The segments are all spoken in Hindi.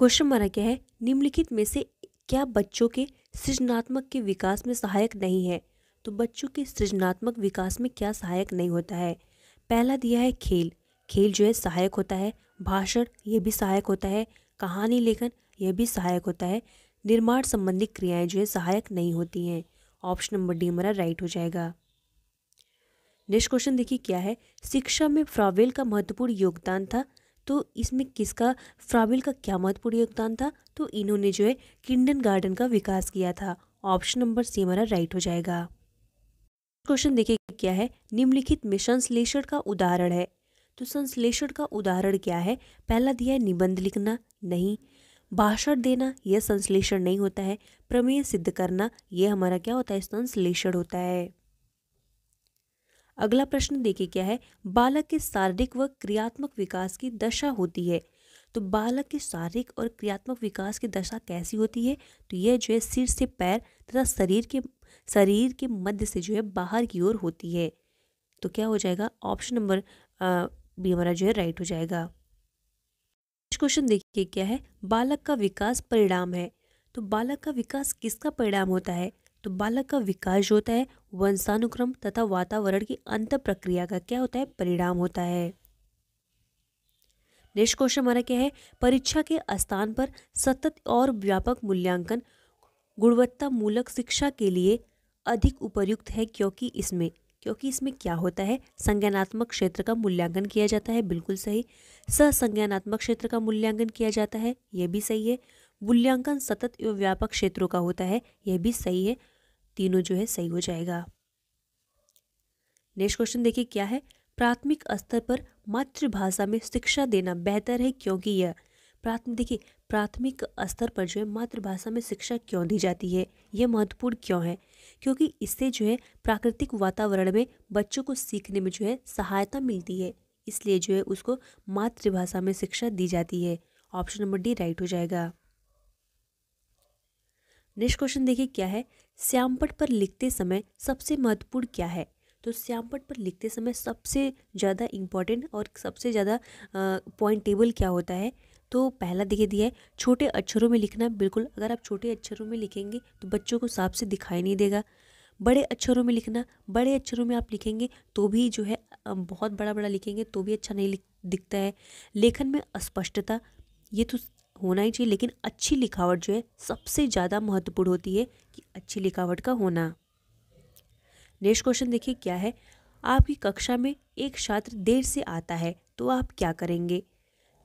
क्वेश्चन माना क्या है निम्नलिखित में से क्या बच्चों के सृजनात्मक के विकास में सहायक नहीं है तो बच्चों के सृजनात्मक विकास में क्या सहायक नहीं होता है पहला दिया है खेल खेल जो है सहायक होता है भाषण यह भी सहायक होता है कहानी लेखन यह भी सहायक होता है निर्माण संबंधी क्रियाएं जो है सहायक नहीं होती हैं ऑप्शन नंबर डी हमारा राइट हो जाएगा नेक्स्ट क्वेश्चन देखिए क्या है शिक्षा में फ्रावेल का महत्वपूर्ण योगदान था तो इसमें किसका फ्राबिल का क्या महत्वपूर्ण योगदान था तो इन्होंने जो है किंडन गार्डन का विकास किया था ऑप्शन नंबर सी हमारा राइट हो जाएगा क्वेश्चन देखिए क्या है निम्नलिखित में संश्लेषण का उदाहरण है तो संश्लेषण का उदाहरण क्या है पहला दिया है निबंध लिखना नहीं भाषण देना यह संश्लेषण नहीं होता है प्रमेय सिद्ध करना यह हमारा क्या होता है संश्लेषण होता है अगला प्रश्न देखिए क्या है बालक के शारीरिक व क्रियात्मक विकास की दशा होती है तो बालक के शारीरिक और क्रियात्मक विकास की दशा कैसी होती है तो यह जो है सिर से पैर तथा शरीर के शरीर के मध्य से जो है बाहर की ओर होती है तो क्या हो जाएगा ऑप्शन नंबर भी हमारा जो है राइट हो जाएगा क्वेश्चन देखिए क्या है बालक का विकास परिणाम है तो बालक का विकास किसका परिणाम होता है तो बालक का विकास जो होता है वंशानुक्रम तथा वातावरण की अंत प्रक्रिया का क्या होता है परिणाम होता है नेक्स्ट क्वेश्चन हमारा क्या है परीक्षा के स्थान पर सतत और व्यापक मूल्यांकन गुणवत्ता मूलक शिक्षा के लिए अधिक उपयुक्त है क्योंकि इसमें क्योंकि इसमें क्या होता है संज्ञानात्मक क्षेत्र का मूल्यांकन किया जाता है बिल्कुल सही सहसंज्ञानात्मक क्षेत्र का मूल्यांकन किया जाता है यह भी सही है मूल्यांकन सतत एवं व्यापक क्षेत्रों का होता है यह भी सही है तीनों जो है सही हो जाएगा नेक्स्ट क्वेश्चन देखिए क्या है प्राथमिक स्तर पर मातृभाषा में शिक्षा देना बेहतर है क्योंकि यह प्राथमिक देखिए प्राथमिक स्तर पर जो है मातृभाषा में शिक्षा क्यों दी जाती है यह महत्वपूर्ण क्यों है क्योंकि इससे जो है प्राकृतिक वातावरण में बच्चों को सीखने में जो है सहायता मिलती है इसलिए जो है उसको मातृभाषा में शिक्षा दी जाती है ऑप्शन नंबर डी राइट हो जाएगा नेक्स्ट क्वेश्चन देखिए क्या है श्यामपट पर लिखते समय सबसे महत्वपूर्ण क्या है तो श्यामपट पर लिखते समय सबसे ज़्यादा इम्पॉर्टेंट और सबसे ज़्यादा पॉइंट टेबल क्या होता है तो पहला देखिए दिया है छोटे अक्षरों में लिखना बिल्कुल अगर आप छोटे अक्षरों में लिखेंगे तो बच्चों को साफ से दिखाई नहीं देगा बड़े अक्षरों में लिखना बड़े अक्षरों में आप लिखेंगे तो भी जो है बहुत बड़ा बड़ा लिखेंगे तो भी अच्छा नहीं दिखता है लेखन में अस्पष्टता ये तो होना ही चाहिए लेकिन अच्छी लिखावट जो है सबसे ज़्यादा महत्वपूर्ण होती है कि अच्छी लिखावट का होना नेक्स्ट क्वेश्चन देखिए क्या है आपकी कक्षा में एक छात्र देर से आता है तो आप क्या करेंगे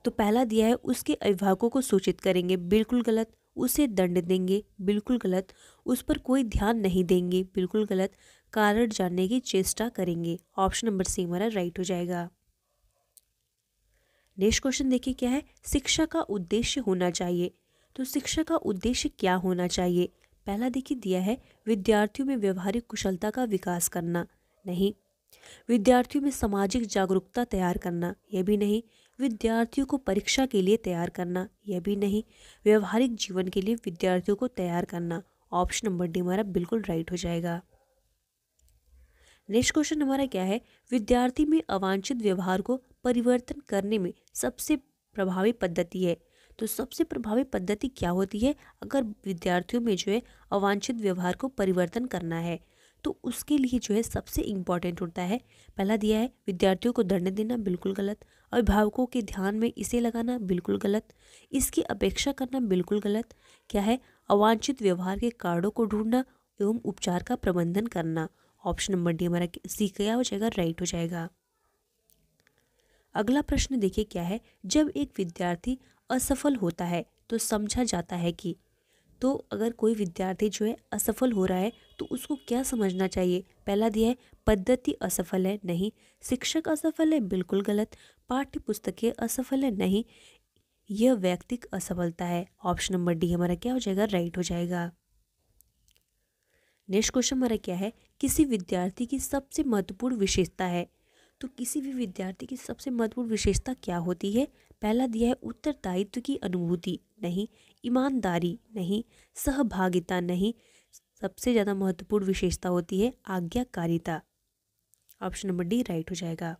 तो पहला दिया है उसके अभिभावकों को सूचित करेंगे बिल्कुल गलत उसे दंड देंगे बिल्कुल गलत उस पर कोई ध्यान नहीं देंगे बिल्कुल गलत कारण जानने की चेष्टा करेंगे ऑप्शन नंबर सी हमारा राइट हो जाएगा नेक्स्ट क्वेश्चन देखिए क्या है शिक्षा का उद्देश्य होना चाहिए तो शिक्षा का उद्देश्य क्या होना चाहिए पहला देखिए दिया है विद्यार्थियों में व्यवहारिक कुशलता का विकास करना नहीं विद्यार्थियों में सामाजिक जागरूकता तैयार करना यह भी नहीं विद्यार्थियों को परीक्षा के लिए तैयार करना यह भी नहीं व्यवहारिक जीवन के लिए विद्यार्थियों को तैयार करना ऑप्शन नंबर डी हमारा बिल्कुल राइट हो जाएगा नेक्स्ट क्वेश्चन हमारा क्या है विद्यार्थी में अवांछित व्यवहार को परिवर्तन करने में सबसे प्रभावी पद्धति है तो सबसे प्रभावी पद्धति क्या होती है अगर विद्यार्थियों में जो है अवांछित व्यवहार को परिवर्तन करना है तो उसके लिए जो है सबसे इम्पॉर्टेंट होता है पहला दिया है विद्यार्थियों को दंड देना बिल्कुल गलत अभिभावकों के ध्यान में इसे लगाना बिल्कुल गलत इसकी अपेक्षा करना बिल्कुल गलत क्या है अवांछित व्यवहार के कारणों को ढूंढना एवं उपचार का प्रबंधन करना ऑप्शन नंबर डी हमारा सी क्या हो जाएगा राइट हो जाएगा अगला प्रश्न देखिए क्या है जब एक विद्यार्थी असफल होता है तो समझा जाता है कि तो अगर कोई विद्यार्थी जो है असफल हो रहा है तो उसको क्या समझना चाहिए पहला दिया है पद्धति असफल है नहीं शिक्षक असफल है बिल्कुल गलत पाठ्य पुस्तकें असफल है नहीं यह व्यक्तिक असफलता है ऑप्शन नंबर डी हमारा क्या हो जाएगा राइट हो जाएगा नेक्स्ट क्वेश्चन हमारा क्या है किसी विद्यार्थी की सबसे महत्वपूर्ण विशेषता है तो किसी भी विद्यार्थी की सबसे महत्वपूर्ण विशेषता क्या होती है पहला दिया है उत्तरदायित्व की अनुभूति नहीं ईमानदारी नहीं सहभागिता नहीं सबसे ज़्यादा महत्वपूर्ण विशेषता होती है आज्ञाकारिता ऑप्शन नंबर डी राइट हो जाएगा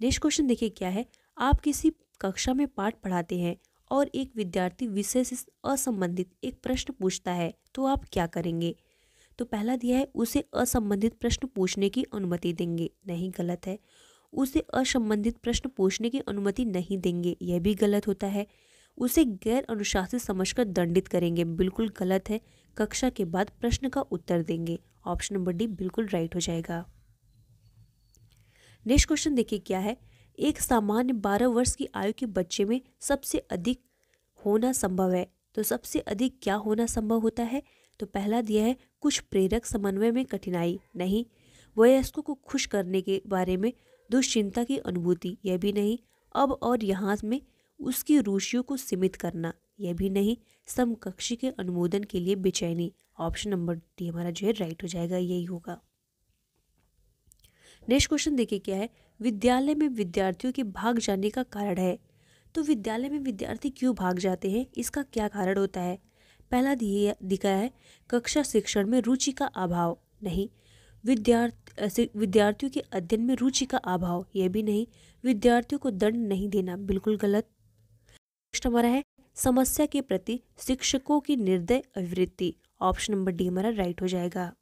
नेक्स्ट क्वेश्चन देखिए क्या है आप किसी कक्षा में पाठ पढ़ाते हैं और एक विद्यार्थी विषय से असंबंधित एक प्रश्न पूछता है तो आप क्या करेंगे तो पहला दिया है उसे असंबंधित प्रश्न पूछने की अनुमति देंगे नहीं गलत है उसे असंबंधित प्रश्न पूछने की अनुमति नहीं देंगे यह भी गलत होता है उसे गैर अनुशासित समझकर दंडित करेंगे बिल्कुल गलत है कक्षा के बाद प्रश्न का उत्तर देंगे ऑप्शन नंबर डी बिल्कुल राइट हो जाएगा नेक्स्ट क्वेश्चन देखिए क्या है एक सामान्य बारह वर्ष की आयु के बच्चे में सबसे अधिक होना संभव है तो सबसे अधिक क्या होना संभव होता है तो पहला दिया है कुछ प्रेरक समन्वय में कठिनाई नहीं वयस्कों को खुश करने के बारे में दुश्चिंता की अनुभूति यह भी नहीं अब और यहाँ में उसकी रुचियों को सीमित करना यह भी नहीं समकक्षी के अनुमोदन के लिए बेचैनी ऑप्शन नंबर डी हमारा जो है राइट हो जाएगा यही होगा नेक्स्ट क्वेश्चन देखिए क्या है विद्यालय में विद्यार्थियों के भाग जाने का कारण है तो विद्यालय में विद्यार्थी क्यों भाग जाते हैं इसका क्या कारण होता है पहला दिखा है कक्षा शिक्षण में रुचि का अभाव नहीं विद्यार्थी विद्यार्थियों के अध्ययन में रुचि का अभाव यह भी नहीं विद्यार्थियों को दंड नहीं देना बिल्कुल गलत नेक्स्ट हमारा है समस्या के प्रति शिक्षकों की निर्दय अभिवृत्ति ऑप्शन नंबर डी हमारा राइट हो जाएगा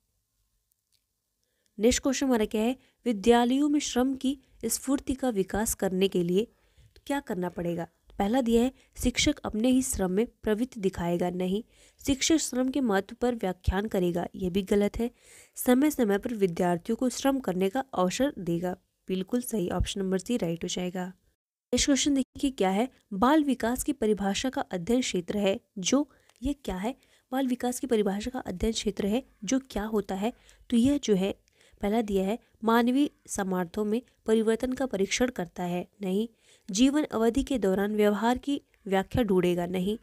नेक्स्ट क्वेश्चन हमारा क्या है विद्यालयों में श्रम की स्फूर्ति का विकास करने के लिए क्या करना पड़ेगा पहला दिया है शिक्षक अपने ही श्रम में प्रवृत्ति दिखाएगा नहीं शिक्षक श्रम के महत्व पर व्याख्यान करेगा यह भी गलत है समय समय पर विद्यार्थियों को श्रम करने का अवसर देगा बिल्कुल सही ऑप्शन नंबर सी राइट हो जाएगा नेक्स्ट क्वेश्चन देखिए क्या है बाल विकास की परिभाषा का अध्ययन क्षेत्र है जो यह क्या है बाल विकास की परिभाषा का अध्ययन क्षेत्र है जो क्या होता है तो यह जो है पहला दिया है मानवीय समार्थों में परिवर्तन का परीक्षण करता है नहीं जीवन अवधि के दौरान व्यवहार की व्याख्या ढूंढेगा नहीं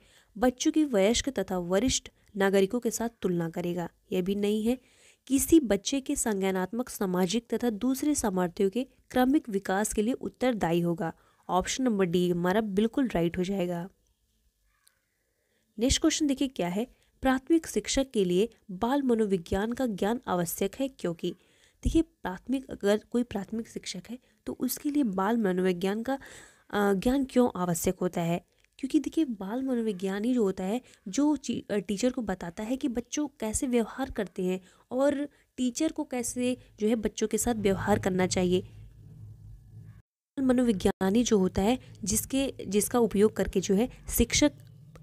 बच्चों की वयस्क तथा वरिष्ठ नागरिकों के साथ तुलना करेगा यह भी नहीं है किसी बच्चे के संज्ञानात्मक सामाजिक तथा दूसरे सामर्थ्यों के क्रमिक विकास के लिए उत्तरदायी होगा ऑप्शन नंबर डी हमारा बिल्कुल राइट हो जाएगा नेक्स्ट क्वेश्चन देखिए क्या है प्राथमिक शिक्षक के लिए बाल मनोविज्ञान का ज्ञान आवश्यक है क्योंकि देखिए प्राथमिक अगर कोई प्राथमिक शिक्षक है तो उसके लिए बाल मनोविज्ञान का ज्ञान क्यों आवश्यक होता है क्योंकि देखिए बाल मनोविज्ञान ही जो होता है जो टीचर को बताता है कि बच्चों कैसे व्यवहार करते हैं और टीचर को कैसे जो है बच्चों के साथ व्यवहार करना चाहिए बाल मनोविज्ञानी जो होता है जिसके जिसका उपयोग करके जो है शिक्षक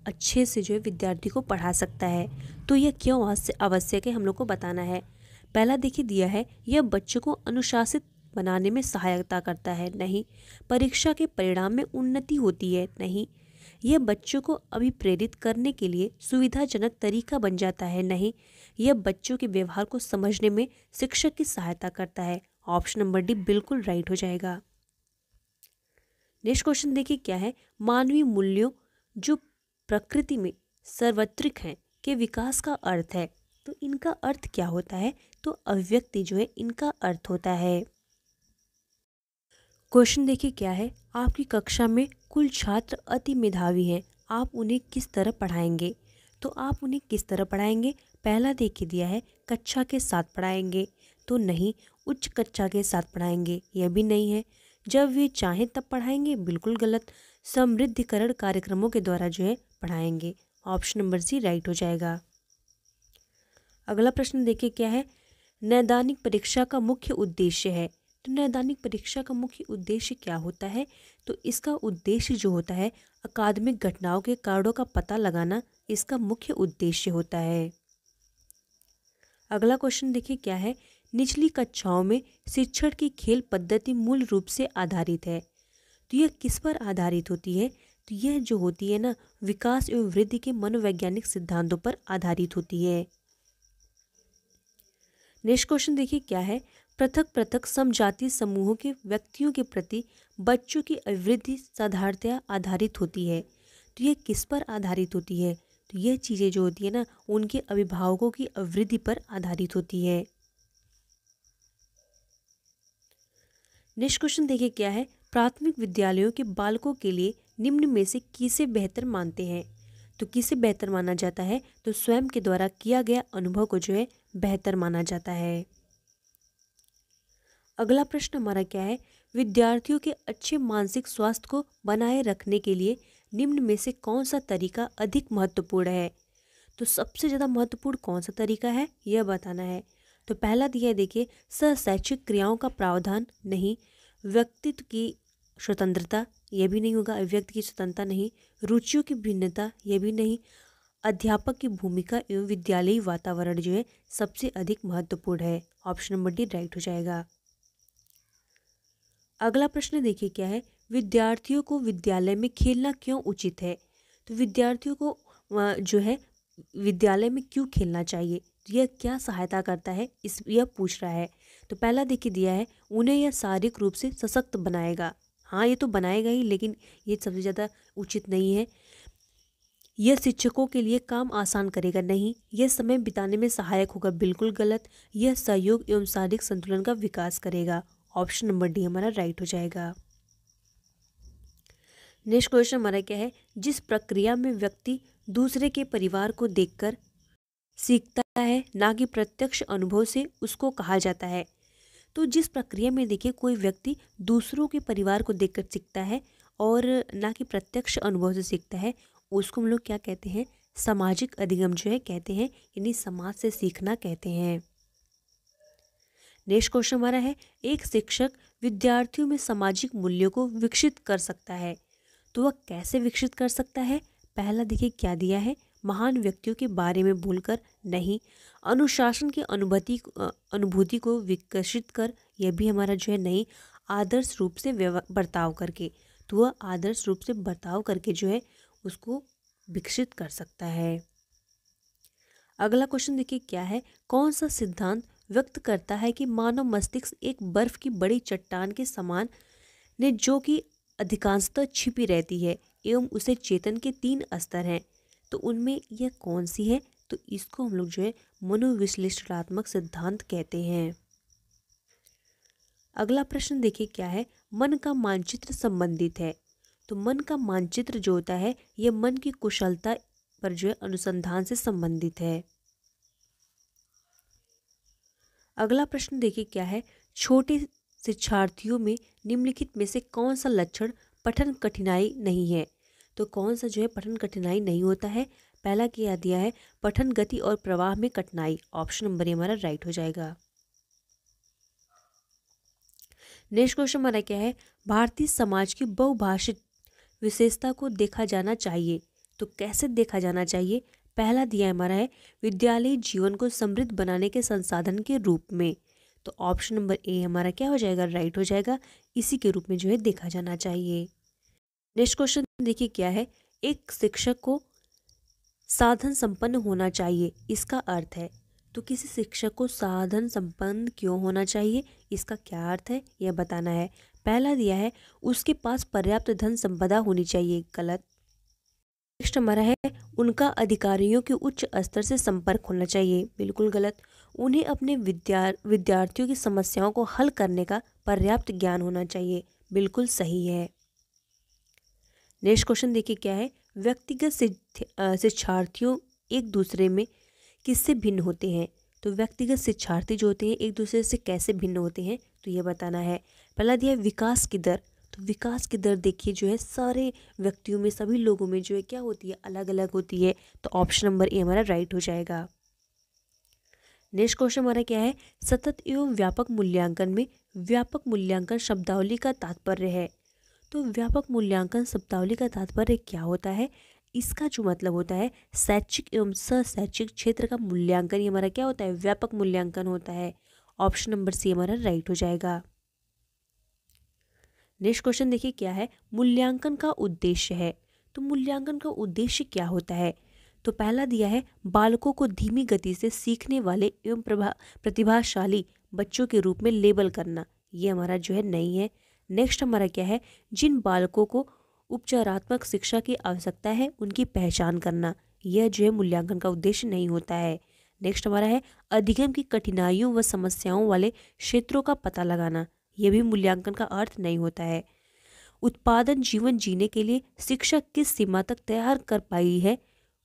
अच्छे से जो है विद्यार्थी को पढ़ा सकता है तो यह क्यों आवश्यक है हम लोग को बताना है पहला देखिए दिया है यह बच्चों को अनुशासित बनाने में सहायता करता है नहीं परीक्षा के परिणाम में उन्नति होती है नहीं यह बच्चों को अभिप्रेरित करने के लिए सुविधाजनक तरीका बन जाता है नहीं यह बच्चों के व्यवहार को समझने में शिक्षक की सहायता करता है ऑप्शन नंबर डी बिल्कुल राइट हो जाएगा नेक्स्ट क्वेश्चन देखिए क्या है मानवीय मूल्यों जो प्रकृति में सर्वत्रिक हैं के विकास का अर्थ है तो इनका अर्थ क्या होता है तो अभिव्यक्ति जो है इनका अर्थ होता है क्वेश्चन देखिए क्या है आपकी कक्षा में कुल छात्र अति मेधावी हैं आप उन्हें किस तरह पढ़ाएंगे तो आप उन्हें किस तरह पढ़ाएंगे पहला देखिए दिया है कक्षा के साथ पढ़ाएंगे तो नहीं उच्च कक्षा के साथ पढ़ाएंगे यह भी नहीं है जब वे चाहें तब पढ़ाएंगे बिल्कुल गलत समृद्धिकरण कार्यक्रमों के द्वारा जो है पढ़ाएंगे ऑप्शन नंबर सी राइट हो जाएगा अगला प्रश्न देखिए क्या है नैदानिक परीक्षा का मुख्य उद्देश्य है तो नैदानिक परीक्षा का मुख्य उद्देश्य क्या होता है तो इसका उद्देश्य जो होता है अकादमिक घटनाओं के कारणों का पता लगाना इसका मुख्य उद्देश्य होता है अगला क्वेश्चन देखिए क्या है निचली कक्षाओं में शिक्षण की खेल पद्धति मूल रूप से आधारित है तो यह किस पर आधारित होती है तो यह जो होती है ना विकास एवं वृद्धि के मनोवैज्ञानिक सिद्धांतों पर आधारित होती है नेक्स्ट क्वेश्चन देखिए क्या है पृथक पृथक समजाति समूहों के व्यक्तियों के प्रति बच्चों की अभिवृद्धि साधारणतया आधारित होती है तो यह किस पर आधारित होती है तो यह चीज़ें जो होती है ना उनके अभिभावकों की अभिवृद्धि पर आधारित होती है नेक्स्ट क्वेश्चन देखिए क्या है प्राथमिक विद्यालयों के बालकों के लिए निम्न में से किसे बेहतर मानते हैं तो किसे बेहतर माना जाता है तो स्वयं के द्वारा किया गया अनुभव को जो है बेहतर माना जाता है अगला प्रश्न हमारा क्या है विद्यार्थियों के अच्छे मानसिक स्वास्थ्य को बनाए रखने के लिए निम्न में से कौन सा तरीका अधिक महत्वपूर्ण है तो सबसे ज़्यादा महत्वपूर्ण कौन सा तरीका है यह बताना है तो पहला दिया है देखिए सशैक्षिक क्रियाओं का प्रावधान नहीं व्यक्तित्व की स्वतंत्रता यह भी नहीं होगा अभिव्यक्ति की स्वतंत्रता नहीं रुचियों की भिन्नता यह भी नहीं अध्यापक की भूमिका एवं विद्यालयी वातावरण जो है सबसे अधिक महत्वपूर्ण है ऑप्शन नंबर डी राइट हो जाएगा अगला प्रश्न देखिए क्या है विद्यार्थियों को विद्यालय में खेलना क्यों उचित है तो विद्यार्थियों को जो है विद्यालय में क्यों खेलना चाहिए तो यह क्या सहायता करता है इस यह पूछ रहा है तो पहला देखिए दिया है उन्हें यह शारीरिक रूप से सशक्त बनाएगा हाँ ये तो बनाएगा ही लेकिन ये सबसे ज़्यादा उचित नहीं है यह शिक्षकों के लिए काम आसान करेगा नहीं यह समय बिताने में सहायक होगा बिल्कुल गलत यह सहयोग एवं शारीरिक संतुलन का विकास करेगा ऑप्शन नंबर डी हमारा राइट हो जाएगा नेक्स्ट क्वेश्चन हमारा क्या है जिस प्रक्रिया में व्यक्ति दूसरे के परिवार को देखकर सीखता है ना कि प्रत्यक्ष अनुभव से उसको कहा जाता है तो जिस प्रक्रिया में देखिए कोई व्यक्ति दूसरों के परिवार को देखकर सीखता है और ना कि प्रत्यक्ष अनुभव से सीखता है उसको हम लोग क्या कहते हैं सामाजिक अधिगम जो है कहते हैं यानी समाज से सीखना कहते हैं नेक्स्ट क्वेश्चन हमारा है एक शिक्षक विद्यार्थियों में सामाजिक मूल्यों को विकसित कर सकता है तो वह कैसे विकसित कर सकता है पहला देखिए क्या दिया है महान व्यक्तियों के बारे में भूलकर नहीं अनुशासन की अनुभूति अनुभूति को विकसित कर यह भी हमारा जो है नहीं आदर्श रूप से बर्ताव करके तो वह आदर्श रूप से बर्ताव करके जो है उसको विकसित कर सकता है अगला क्वेश्चन देखिए क्या है कौन सा सिद्धांत व्यक्त करता है कि मानव मस्तिष्क एक बर्फ की बड़ी चट्टान के समान ने जो कि अधिकांशतः छिपी रहती है एवं उसे चेतन के तीन स्तर हैं तो उनमें यह कौन सी है तो इसको हम लोग जो है मनोविश्लेषणात्मक सिद्धांत कहते हैं अगला प्रश्न देखिए क्या है मन का मानचित्र संबंधित है तो मन का मानचित्र जो होता है यह मन की कुशलता पर जो है अनुसंधान से संबंधित है अगला प्रश्न देखिए क्या है छोटे शिक्षार्थियों में निम्नलिखित में से कौन सा लक्षण पठन कठिनाई नहीं है तो कौन सा जो है पठन कठिनाई नहीं होता है पहला किया दिया है पठन गति और प्रवाह में कठिनाई ऑप्शन नंबर ये हमारा राइट हो जाएगा नेक्स्ट क्वेश्चन हमारा क्या है भारतीय समाज की बहुभाषिक विशेषता को देखा जाना चाहिए तो कैसे देखा जाना चाहिए पहला दिया हमारा है विद्यालय जीवन को समृद्ध बनाने के संसाधन के रूप में तो ऑप्शन नंबर ए हमारा क्या हो जाएगा राइट हो जाएगा इसी के रूप में जो है देखा जाना चाहिए नेक्स्ट क्वेश्चन देखिए क्या है एक शिक्षक को साधन संपन्न होना चाहिए इसका अर्थ है तो किसी शिक्षक को साधन संपन्न क्यों होना चाहिए इसका क्या अर्थ है यह बताना है पहला दिया है उसके पास पर्याप्त धन संपदा होनी चाहिए गलत नेक्स्ट हमारा है उनका अधिकारियों के उच्च स्तर से संपर्क होना चाहिए बिल्कुल गलत उन्हें अपने विद्यार विद्यार्थियों की समस्याओं को हल करने का पर्याप्त ज्ञान होना चाहिए बिल्कुल सही है नेक्स्ट क्वेश्चन देखिए क्या है व्यक्तिगत शिक्षार्थियों एक दूसरे में किससे भिन्न होते हैं तो व्यक्तिगत शिक्षार्थी जो होते हैं एक दूसरे से कैसे भिन्न होते हैं तो ये बताना है पहला दिया विकास की दर तो विकास की दर देखिए जो है सारे व्यक्तियों में सभी लोगों में जो है क्या होती है अलग अलग होती है तो ऑप्शन नंबर ए हमारा राइट हो जाएगा नेक्स्ट क्वेश्चन हमारा क्या है सतत एवं व्यापक मूल्यांकन में व्यापक मूल्यांकन शब्दावली का तात्पर्य है तो व्यापक मूल्यांकन शब्दावली का तात्पर्य क्या होता है इसका जो मतलब होता है शैक्षिक एवं सशैक्षिक क्षेत्र का मूल्यांकन ये हमारा क्या होता है व्यापक मूल्यांकन होता है ऑप्शन नंबर सी हमारा राइट हो जाएगा नेक्स्ट क्वेश्चन देखिए क्या है मूल्यांकन का उद्देश्य है तो मूल्यांकन का उद्देश्य क्या होता है तो पहला दिया है बालकों को धीमी गति से सीखने वाले एवं प्रतिभाशाली बच्चों के रूप में लेबल करना ये हमारा जो है नहीं है नेक्स्ट हमारा क्या है जिन बालकों को उपचारात्मक शिक्षा की आवश्यकता है उनकी पहचान करना यह जो है मूल्यांकन का उद्देश्य नहीं होता है नेक्स्ट हमारा है अधिगम की कठिनाइयों व समस्याओं वाले क्षेत्रों का पता लगाना यह भी मूल्यांकन का अर्थ नहीं होता है उत्पादन जीवन जीने के लिए शिक्षा किस सीमा तक तैयार कर पाई है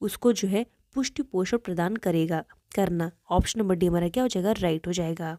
उसको जो है पुष्टि पोषण प्रदान करेगा करना ऑप्शन नंबर डी हमारा क्या हो जाएगा राइट हो जाएगा